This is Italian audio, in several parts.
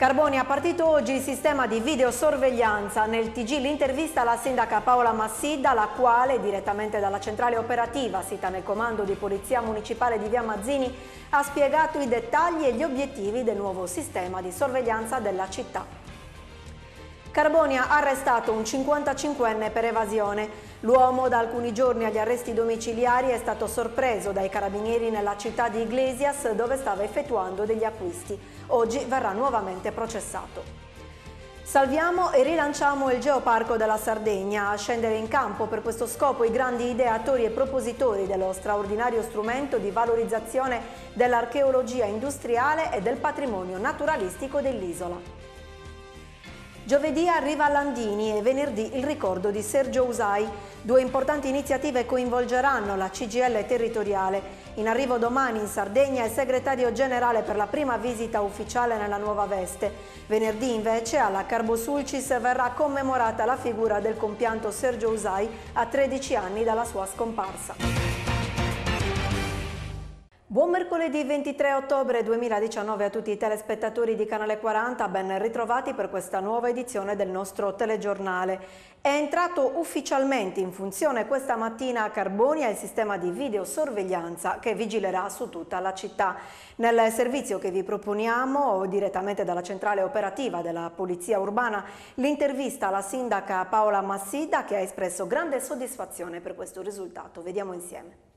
Carboni ha partito oggi il sistema di videosorveglianza. Nel TG l'intervista alla sindaca Paola Massidda, la quale, direttamente dalla centrale operativa sita nel comando di polizia municipale di Via Mazzini, ha spiegato i dettagli e gli obiettivi del nuovo sistema di sorveglianza della città. Carbonia ha arrestato un 55enne per evasione. L'uomo, da alcuni giorni agli arresti domiciliari, è stato sorpreso dai carabinieri nella città di Iglesias dove stava effettuando degli acquisti. Oggi verrà nuovamente processato. Salviamo e rilanciamo il Geoparco della Sardegna. A scendere in campo per questo scopo i grandi ideatori e propositori dello straordinario strumento di valorizzazione dell'archeologia industriale e del patrimonio naturalistico dell'isola. Giovedì arriva Landini e venerdì il ricordo di Sergio Usai. Due importanti iniziative coinvolgeranno la CGL territoriale. In arrivo domani in Sardegna il segretario generale per la prima visita ufficiale nella nuova veste. Venerdì invece alla Carbosulcis verrà commemorata la figura del compianto Sergio Usai a 13 anni dalla sua scomparsa. Buon mercoledì 23 ottobre 2019 a tutti i telespettatori di Canale 40, ben ritrovati per questa nuova edizione del nostro telegiornale. È entrato ufficialmente in funzione questa mattina a Carbonia il sistema di videosorveglianza che vigilerà su tutta la città. Nel servizio che vi proponiamo direttamente dalla centrale operativa della Polizia Urbana l'intervista alla sindaca Paola Massida che ha espresso grande soddisfazione per questo risultato. Vediamo insieme.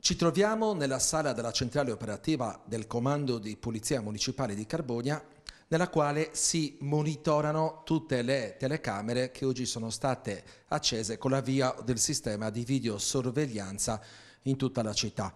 Ci troviamo nella sala della centrale operativa del Comando di Polizia Municipale di Carbogna, nella quale si monitorano tutte le telecamere che oggi sono state accese con l'avvio del sistema di videosorveglianza in tutta la città.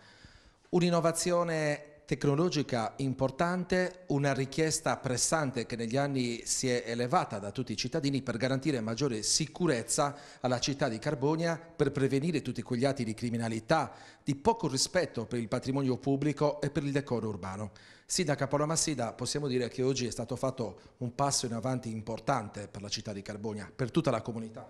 Un'innovazione tecnologica importante, una richiesta pressante che negli anni si è elevata da tutti i cittadini per garantire maggiore sicurezza alla città di Carbonia, per prevenire tutti quegli atti di criminalità, di poco rispetto per il patrimonio pubblico e per il decoro urbano. Sindaca Paola Massida, possiamo dire che oggi è stato fatto un passo in avanti importante per la città di Carbonia, per tutta la comunità.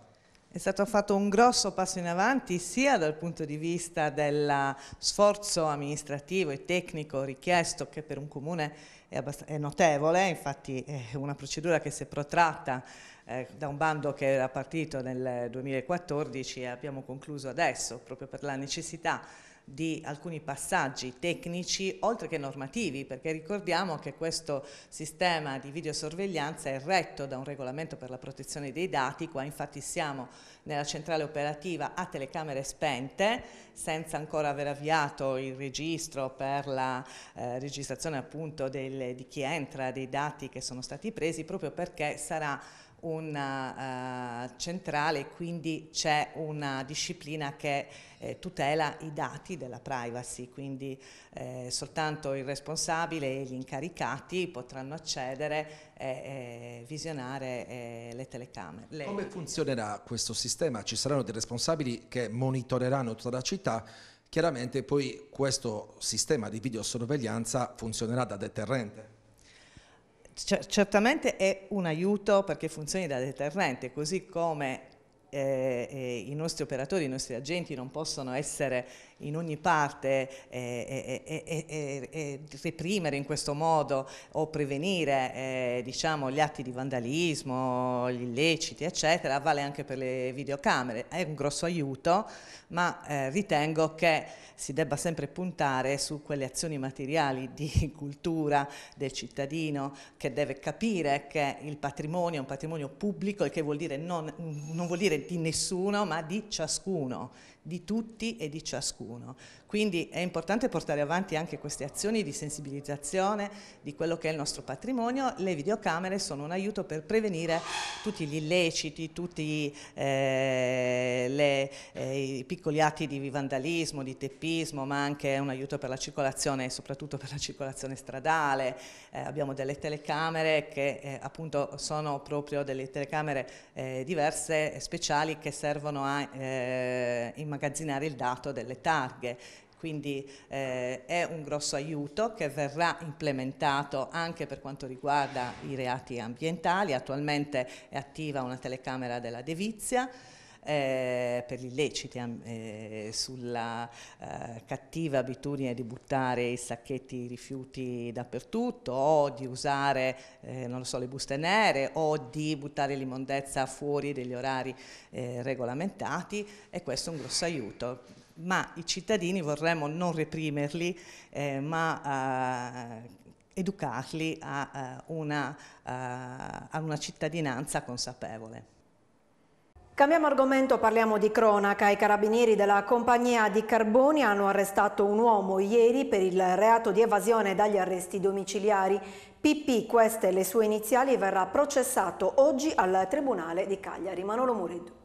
È stato fatto un grosso passo in avanti sia dal punto di vista dello sforzo amministrativo e tecnico richiesto che per un comune è, è notevole, infatti è una procedura che si è protratta eh, da un bando che era partito nel 2014 e abbiamo concluso adesso proprio per la necessità di alcuni passaggi tecnici oltre che normativi perché ricordiamo che questo sistema di videosorveglianza è retto da un regolamento per la protezione dei dati, qua infatti siamo nella centrale operativa a telecamere spente senza ancora aver avviato il registro per la eh, registrazione appunto del, di chi entra, dei dati che sono stati presi proprio perché sarà una uh, centrale e quindi c'è una disciplina che eh, tutela i dati della privacy, quindi eh, soltanto il responsabile e gli incaricati potranno accedere e, e visionare eh, le telecamere. Le... Come funzionerà questo sistema? Ci saranno dei responsabili che monitoreranno tutta la città Chiaramente poi questo sistema di videosorveglianza funzionerà da deterrente certamente è un aiuto perché funzioni da deterrente, così come eh, eh, i nostri operatori, i nostri agenti non possono essere in ogni parte e eh eh, eh, eh, reprimere in questo modo o prevenire diciamo, gli atti di vandalismo, gli illeciti eccetera, vale anche per le videocamere, è un grosso aiuto ma ritengo che si debba sempre puntare su quelle azioni materiali di cultura del cittadino che deve capire che il patrimonio è un patrimonio pubblico e che vuol dire non, non vuol dire di nessuno ma di ciascuno, di tutti e di ciascuno. Quindi è importante portare avanti anche queste azioni di sensibilizzazione di quello che è il nostro patrimonio. Le videocamere sono un aiuto per prevenire tutti gli illeciti, tutti eh, le, eh, i piccoli atti di vandalismo, di teppismo, ma anche un aiuto per la circolazione, soprattutto per la circolazione stradale. Eh, abbiamo delle telecamere che eh, appunto sono proprio delle telecamere eh, diverse, speciali, che servono a eh, immagazzinare il dato delle targhe quindi eh, è un grosso aiuto che verrà implementato anche per quanto riguarda i reati ambientali, attualmente è attiva una telecamera della Devizia, eh, per gli illeciti, eh, sulla eh, cattiva abitudine di buttare i sacchetti di rifiuti dappertutto o di usare, eh, non so, le buste nere o di buttare l'immondezza fuori degli orari eh, regolamentati e questo è un grosso aiuto ma i cittadini vorremmo non reprimerli, eh, ma eh, educarli a, uh, una, eh, a una cittadinanza consapevole. Cambiamo argomento, parliamo di cronaca. I carabinieri della compagnia di Carboni hanno arrestato un uomo ieri per il reato di evasione dagli arresti domiciliari. PP, queste le sue iniziali, verrà processato oggi al Tribunale di Cagliari. Manolo Mureddu.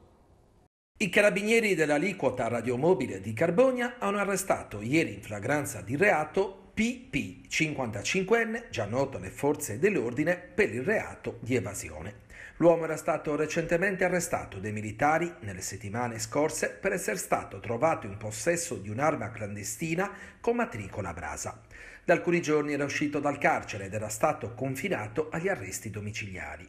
I carabinieri dell'aliquota radiomobile di Carbogna hanno arrestato ieri in flagranza di reato PP, 55enne, già noto alle forze dell'ordine, per il reato di evasione. L'uomo era stato recentemente arrestato dai militari nelle settimane scorse per essere stato trovato in possesso di un'arma clandestina con matricola brasa. Da alcuni giorni era uscito dal carcere ed era stato confinato agli arresti domiciliari,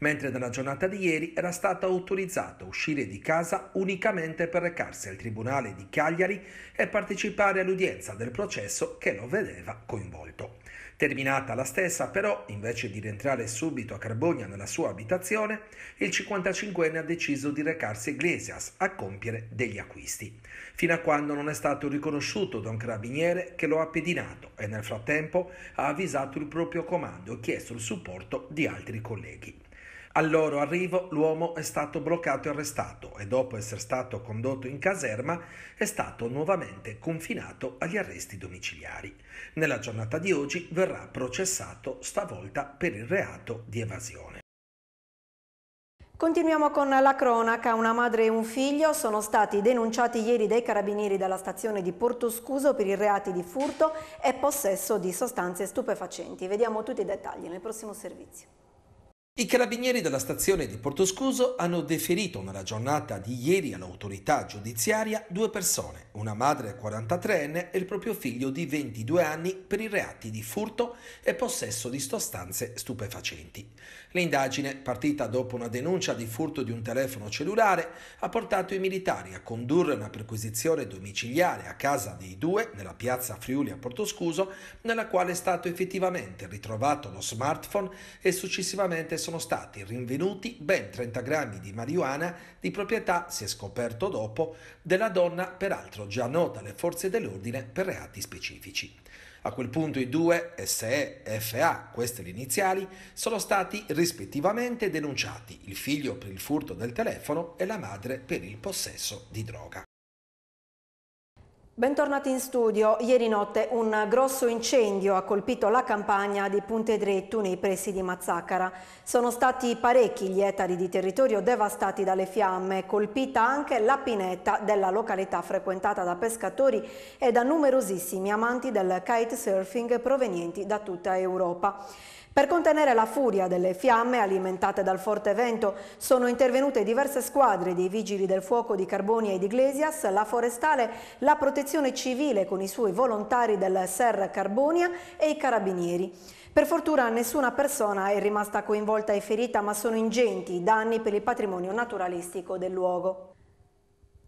mentre nella giornata di ieri era stato autorizzato a uscire di casa unicamente per recarsi al Tribunale di Cagliari e partecipare all'udienza del processo che lo vedeva coinvolto. Terminata la stessa, però, invece di rientrare subito a Carbogna nella sua abitazione, il 55enne ha deciso di recarsi a Iglesias a compiere degli acquisti, fino a quando non è stato riconosciuto da un carabiniere che lo ha pedinato e nel frattempo ha avvisato il proprio comando e chiesto il supporto di altri colleghi. Al loro arrivo l'uomo è stato bloccato e arrestato e dopo essere stato condotto in caserma è stato nuovamente confinato agli arresti domiciliari. Nella giornata di oggi verrà processato stavolta per il reato di evasione. Continuiamo con la cronaca. Una madre e un figlio sono stati denunciati ieri dai carabinieri dalla stazione di Porto Scuso per i reati di furto e possesso di sostanze stupefacenti. Vediamo tutti i dettagli nel prossimo servizio. I carabinieri della stazione di Portoscuso hanno deferito nella giornata di ieri all'autorità giudiziaria due persone, una madre 43enne e il proprio figlio di 22 anni per i reati di furto e possesso di sostanze stupefacenti. L'indagine, partita dopo una denuncia di furto di un telefono cellulare, ha portato i militari a condurre una perquisizione domiciliare a casa dei due nella piazza Friuli a Portoscuso, nella quale è stato effettivamente ritrovato lo smartphone e successivamente sono stati rinvenuti ben 30 grammi di marijuana di proprietà, si è scoperto dopo, della donna peraltro già nota alle forze dell'ordine per reati specifici. A quel punto i due SE e FA, queste le iniziali, sono stati rispettivamente denunciati, il figlio per il furto del telefono e la madre per il possesso di droga. Bentornati in studio. Ieri notte un grosso incendio ha colpito la campagna di Puntedrettu nei pressi di Mazzacara. Sono stati parecchi gli ettari di territorio devastati dalle fiamme, colpita anche la pineta della località frequentata da pescatori e da numerosissimi amanti del kitesurfing provenienti da tutta Europa. Per contenere la furia delle fiamme alimentate dal forte vento sono intervenute diverse squadre dei vigili del fuoco di Carbonia e di Iglesias, la forestale, la protezione civile con i suoi volontari del Ser Carbonia e i carabinieri. Per fortuna nessuna persona è rimasta coinvolta e ferita, ma sono ingenti i danni per il patrimonio naturalistico del luogo.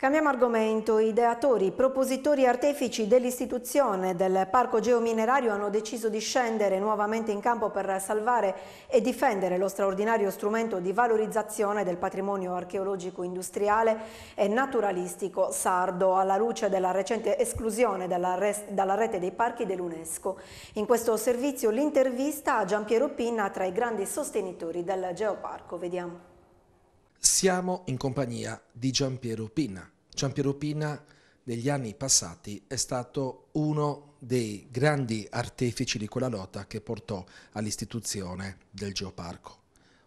Cambiamo argomento. Ideatori, propositori artefici dell'istituzione del parco geominerario hanno deciso di scendere nuovamente in campo per salvare e difendere lo straordinario strumento di valorizzazione del patrimonio archeologico industriale e naturalistico sardo alla luce della recente esclusione dalla, dalla rete dei parchi dell'UNESCO. In questo servizio l'intervista a Giampiero Pinna tra i grandi sostenitori del geoparco. Vediamo. Siamo in compagnia di Giampiero Pinna Giampiero Pina negli anni passati è stato uno dei grandi artefici di quella lotta che portò all'istituzione del Geoparco.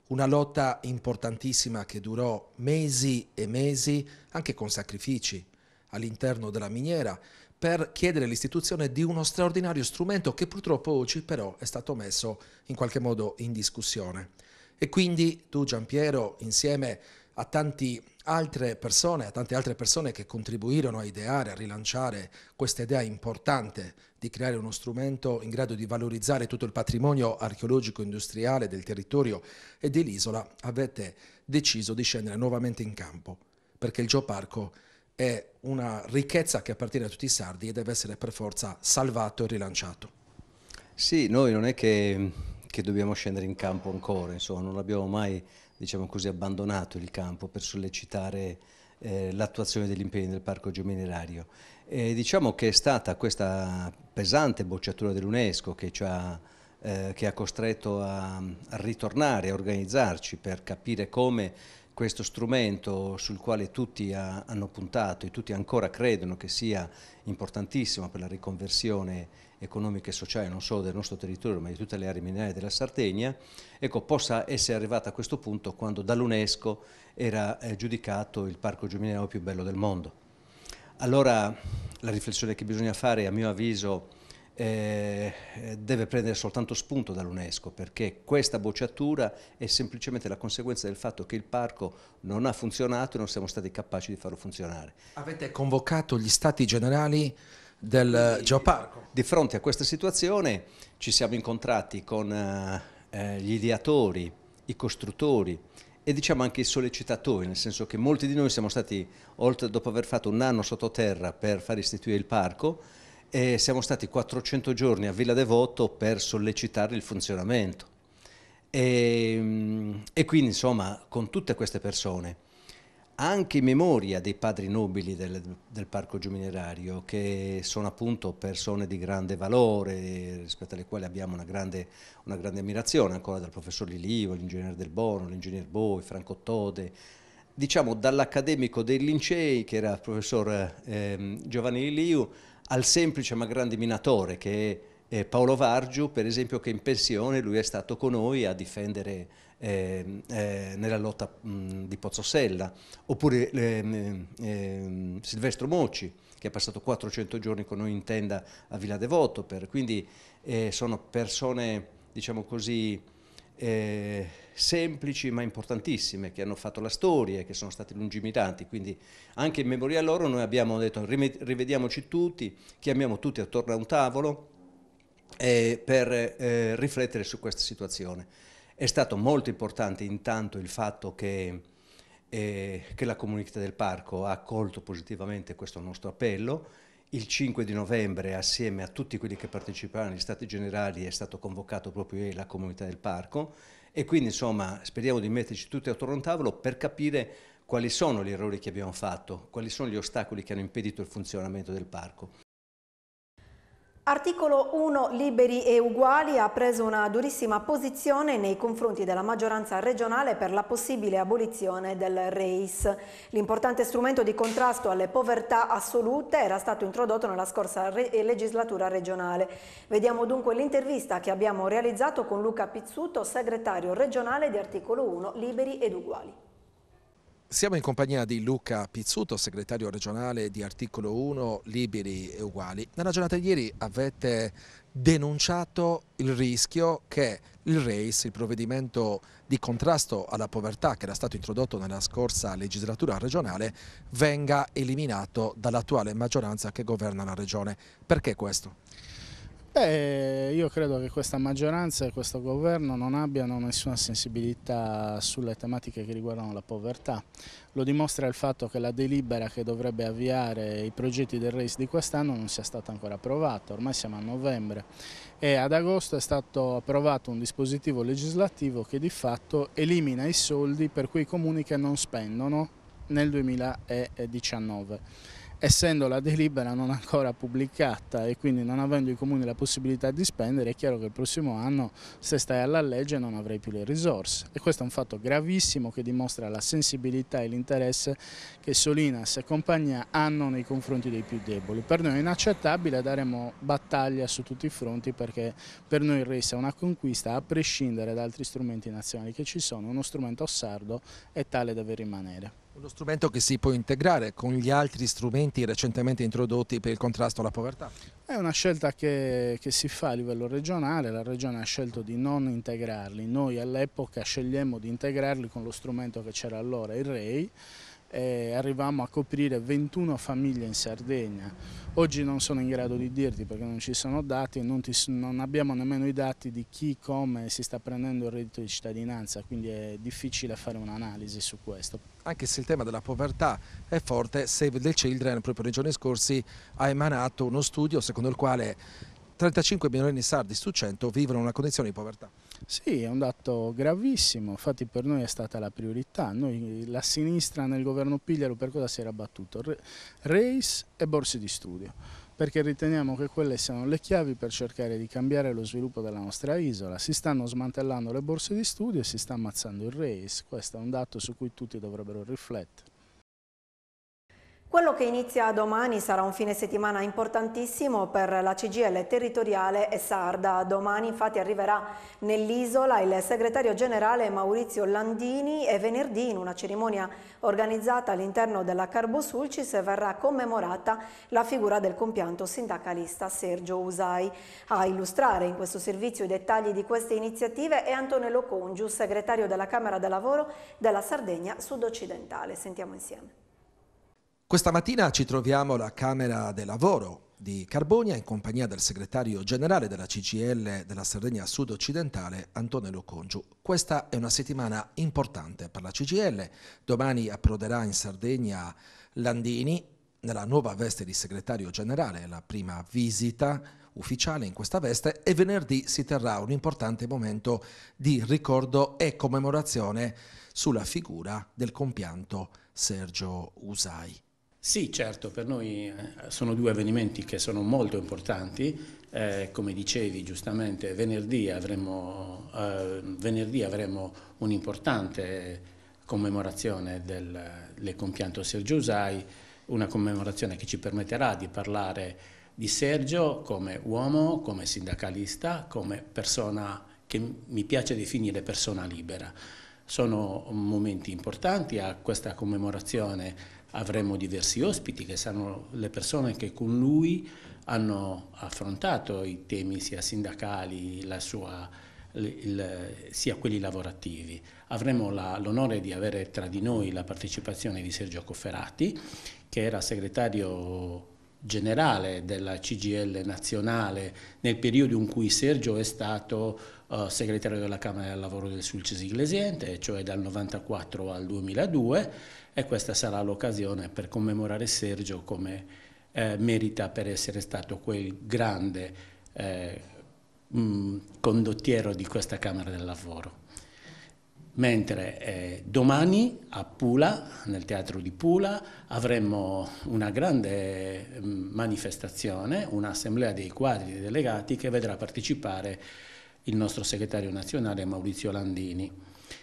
Una lotta importantissima che durò mesi e mesi, anche con sacrifici, all'interno della miniera, per chiedere l'istituzione di uno straordinario strumento che purtroppo oggi però è stato messo in qualche modo in discussione. E quindi tu Giampiero, insieme a tante altre persone, a tante altre persone che contribuirono a ideare, a rilanciare questa idea importante di creare uno strumento in grado di valorizzare tutto il patrimonio archeologico-industriale del territorio e dell'isola, avete deciso di scendere nuovamente in campo, perché il Geoparco è una ricchezza che appartiene a tutti i sardi e deve essere per forza salvato e rilanciato. Sì, noi non è che, che dobbiamo scendere in campo ancora, insomma, non abbiamo mai diciamo così, abbandonato il campo per sollecitare eh, l'attuazione degli impegni del parco geominerario. E diciamo che è stata questa pesante bocciatura dell'UNESCO che, eh, che, ha costretto a, a ritornare, a organizzarci per capire come questo strumento sul quale tutti ha, hanno puntato e tutti ancora credono che sia importantissimo per la riconversione economica e sociale non solo del nostro territorio ma di tutte le aree minerarie della Sardegna, ecco, possa essere arrivata a questo punto quando dall'UNESCO era eh, giudicato il parco giubileo più bello del mondo. Allora la riflessione che bisogna fare a mio avviso eh, eh, deve prendere soltanto spunto dall'UNESCO perché questa bocciatura è semplicemente la conseguenza del fatto che il parco non ha funzionato e non siamo stati capaci di farlo funzionare. Avete convocato gli stati generali del di, eh, geoparco? Di fronte a questa situazione ci siamo incontrati con eh, gli ideatori, i costruttori, e diciamo anche i sollecitatori, nel senso che molti di noi siamo stati, oltre dopo aver fatto un anno sottoterra per far istituire il parco, e siamo stati 400 giorni a Villa Devoto per sollecitare il funzionamento. E, ehm, e quindi insomma con tutte queste persone, anche in memoria dei padri nobili del, del parco giuminerario, che sono appunto persone di grande valore, rispetto alle quali abbiamo una grande, una grande ammirazione, ancora dal professor Lilivo, l'ingegnere Del Bono, l'ingegner Boi, Franco Tode, diciamo dall'accademico dei Lincei, che era il professor eh, Giovanni Liliu, al semplice ma grande minatore che è eh, Paolo Vargiu, per esempio che in pensione lui è stato con noi a difendere eh, eh, nella lotta mh, di Pozzosella, oppure eh, Silvestro Moci che è passato 400 giorni con noi in tenda a Villa Devoto, per, quindi eh, sono persone diciamo così eh, semplici ma importantissime, che hanno fatto la storia, e che sono stati lungimiranti, quindi anche in memoria loro noi abbiamo detto rivediamoci tutti, chiamiamo tutti attorno a un tavolo eh, per eh, riflettere su questa situazione. È stato molto importante intanto il fatto che, eh, che la comunità del parco ha accolto positivamente questo nostro appello, il 5 di novembre, assieme a tutti quelli che parteciparono agli Stati Generali, è stato convocato proprio la comunità del parco e quindi insomma speriamo di metterci tutti attorno a un tavolo per capire quali sono gli errori che abbiamo fatto, quali sono gli ostacoli che hanno impedito il funzionamento del parco. Articolo 1 Liberi e Uguali ha preso una durissima posizione nei confronti della maggioranza regionale per la possibile abolizione del REIS. L'importante strumento di contrasto alle povertà assolute era stato introdotto nella scorsa re legislatura regionale. Vediamo dunque l'intervista che abbiamo realizzato con Luca Pizzuto, segretario regionale di Articolo 1 Liberi ed Uguali. Siamo in compagnia di Luca Pizzuto, segretario regionale di Articolo 1 Liberi e Uguali. Nella giornata di ieri avete denunciato il rischio che il RACE, il provvedimento di contrasto alla povertà che era stato introdotto nella scorsa legislatura regionale, venga eliminato dall'attuale maggioranza che governa la regione. Perché questo? Beh, io credo che questa maggioranza e questo governo non abbiano nessuna sensibilità sulle tematiche che riguardano la povertà. Lo dimostra il fatto che la delibera che dovrebbe avviare i progetti del RACE di quest'anno non sia stata ancora approvata, ormai siamo a novembre e ad agosto è stato approvato un dispositivo legislativo che di fatto elimina i soldi per quei comuni che non spendono nel 2019 essendo la delibera non ancora pubblicata e quindi non avendo i comuni la possibilità di spendere, è chiaro che il prossimo anno se stai alla legge non avrai più le risorse e questo è un fatto gravissimo che dimostra la sensibilità e l'interesse che Solinas e compagnia hanno nei confronti dei più deboli. Per noi è inaccettabile, daremo battaglia su tutti i fronti perché per noi il RES è una conquista a prescindere da altri strumenti nazionali che ci sono, uno strumento sardo e tale deve rimanere. Uno strumento che si può integrare con gli altri strumenti recentemente introdotti per il contrasto alla povertà? È una scelta che, che si fa a livello regionale, la regione ha scelto di non integrarli, noi all'epoca scegliemmo di integrarli con lo strumento che c'era allora, il REI, e arriviamo a coprire 21 famiglie in Sardegna. Oggi non sono in grado di dirti perché non ci sono dati e non, non, abbiamo nemmeno i dati di chi, come si sta prendendo il reddito di cittadinanza, quindi è difficile fare un'analisi su questo. Anche se il tema della povertà è forte, Save the Children proprio nei giorni scorsi ha emanato uno studio secondo il quale 35 milioni di sardi su 100 vivono in una condizione di povertà. Sì, è un dato gravissimo, infatti per noi è stata la priorità. Noi, la sinistra nel governo Pigliaro per cosa si era battuto? Race e borse di studio, perché riteniamo che quelle siano le chiavi per cercare di cambiare lo sviluppo della nostra isola. Si stanno smantellando le borse di studio e si sta ammazzando il race, questo è un dato su cui tutti dovrebbero riflettere. Quello che inizia domani sarà un fine settimana importantissimo per la CGL territoriale e sarda. Domani infatti arriverà nell'isola il segretario generale Maurizio Landini e venerdì in una cerimonia organizzata all'interno della Carbosulcis verrà commemorata la figura del compianto sindacalista Sergio Usai. A illustrare in questo servizio i dettagli di queste iniziative è Antonello Congius, segretario della Camera del Lavoro della Sardegna Sud-Occidentale. Sentiamo insieme. Questa mattina ci troviamo alla Camera del Lavoro di Carbonia in compagnia del segretario generale della CGL della Sardegna Sud-Occidentale Antonello Congiu. Questa è una settimana importante per la CGL. Domani approderà in Sardegna Landini nella nuova veste di segretario generale, la prima visita ufficiale in questa veste e venerdì si terrà un importante momento di ricordo e commemorazione sulla figura del compianto Sergio Usai. Sì, certo, per noi eh, sono due avvenimenti che sono molto importanti. Eh, come dicevi giustamente, venerdì avremo, eh, venerdì avremo un'importante commemorazione del, del compianto Sergio Usai, una commemorazione che ci permetterà di parlare di Sergio come uomo, come sindacalista, come persona che mi piace definire persona libera. Sono momenti importanti a questa commemorazione avremo diversi ospiti che saranno le persone che con lui hanno affrontato i temi sia sindacali, sua, il, sia quelli lavorativi. Avremo l'onore di avere tra di noi la partecipazione di Sergio Cofferati, che era segretario generale della CGL nazionale nel periodo in cui Sergio è stato uh, segretario della Camera del Lavoro del Sulcis Iglesiente, cioè dal 1994 al 2002 e questa sarà l'occasione per commemorare Sergio come eh, merita per essere stato quel grande eh, mh, mm, condottiero di questa Camera del Lavoro mentre eh, domani a Pula, nel teatro di Pula, avremo una grande mm, manifestazione, un'assemblea dei quadri dei delegati che vedrà partecipare il nostro segretario nazionale Maurizio Landini.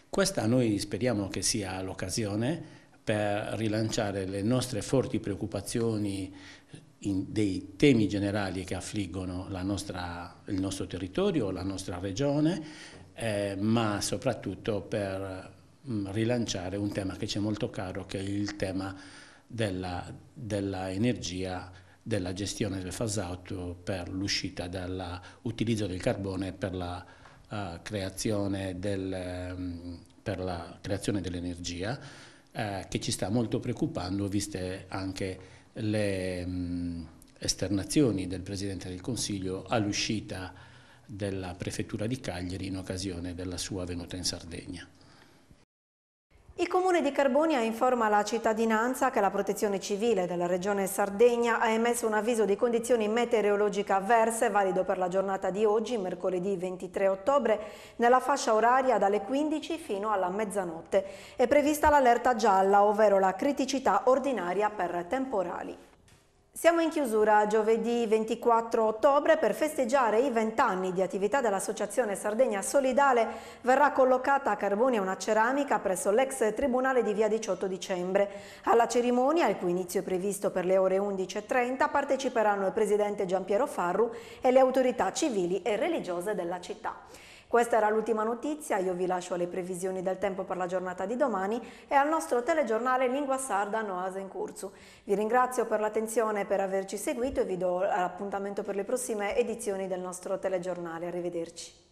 Questa noi speriamo che sia l'occasione per rilanciare le nostre forti preoccupazioni dei temi generali che affliggono nostra, il nostro territorio, la nostra regione, eh, ma soprattutto per mh, mm, rilanciare un tema che ci è molto caro, che è il tema dell'energia, della, della gestione del phase out per l'uscita dall'utilizzo del carbone per la, uh, creazione del, um, per la creazione dell'energia, eh, che ci sta molto preoccupando, viste anche le um, esternazioni del Presidente del Consiglio all'uscita della Prefettura di Cagliari in occasione della sua venuta in Sardegna. Il Comune di Carbonia informa la cittadinanza che la Protezione Civile della Regione Sardegna ha emesso un avviso di condizioni meteorologiche avverse valido per la giornata di oggi, mercoledì 23 ottobre, nella fascia oraria dalle 15 fino alla mezzanotte. È prevista l'allerta gialla, ovvero la criticità ordinaria per temporali. Siamo in chiusura giovedì 24 ottobre per festeggiare i vent'anni di attività dell'Associazione Sardegna Solidale verrà collocata a Carbonia una ceramica presso l'ex Tribunale di Via 18 dicembre. Alla cerimonia, il cui inizio è previsto per le ore 11.30, parteciperanno il Presidente Giampiero Farru e le autorità civili e religiose della città. Questa era l'ultima notizia, io vi lascio alle previsioni del tempo per la giornata di domani e al nostro telegiornale Lingua Sarda in Curzu. Vi ringrazio per l'attenzione e per averci seguito e vi do l'appuntamento per le prossime edizioni del nostro telegiornale. Arrivederci.